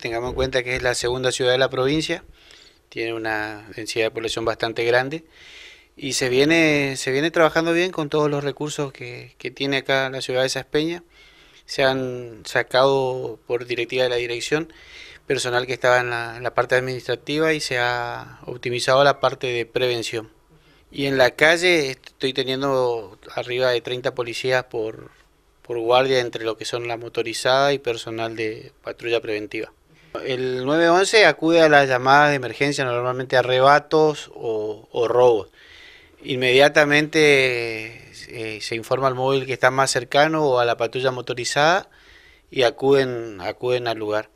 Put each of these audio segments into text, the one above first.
Tengamos en cuenta que es la segunda ciudad de la provincia, tiene una densidad de población bastante grande y se viene, se viene trabajando bien con todos los recursos que, tiene acá la ciudad de Saspeña. Se han sacado por directiva de la dirección personal que estaba en la, parte administrativa y se ha optimizado la parte de prevención. Y en la calle estoy teniendo arriba de 30 policías por, por guardia entre lo que son la motorizada y personal de patrulla preventiva el 911 acude a las llamadas de emergencia, normalmente arrebatos o, o robos. Inmediatamente eh, se informa al móvil que está más cercano o a la patrulla motorizada y acuden, acuden al lugar.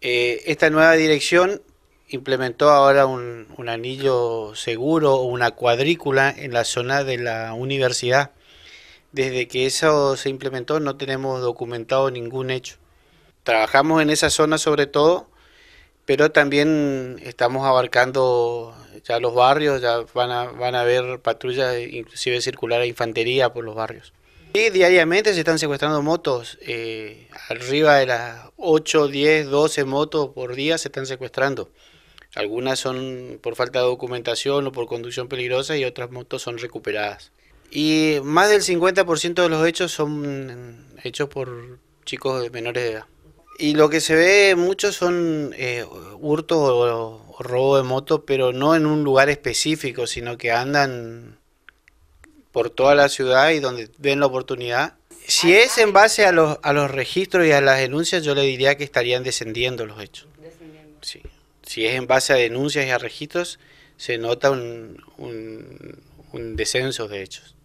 Eh, esta nueva dirección implementó ahora un anillo seguro o una cuadrícula en la zona de la universidad. Desde que eso se implementó no tenemos documentado ningún hecho trabajamos en esa zona sobre todo, pero también estamos abarcando ya los barrios, ya van a, van a haber patrullas, inclusive circular a e infantería por los barrios. Y diariamente se están secuestrando motos, eh, arriba de las 8, 10, 12 motos por día se están secuestrando. Algunas son por falta de documentación o por conducción peligrosa y otras motos son recuperadas. Y más del 50% de los hechos son hechos por chicos de menores de edad. Y lo que se ve mucho son eh, hurtos o, robo de moto, pero no en un lugar específico, sino que andan por toda la ciudad y donde ven la oportunidad. Si es en base a los, registros y a las denuncias, yo le diría que estarían descendiendo los hechos. Si es en base a denuncias y a registros, se nota un descenso de hechos.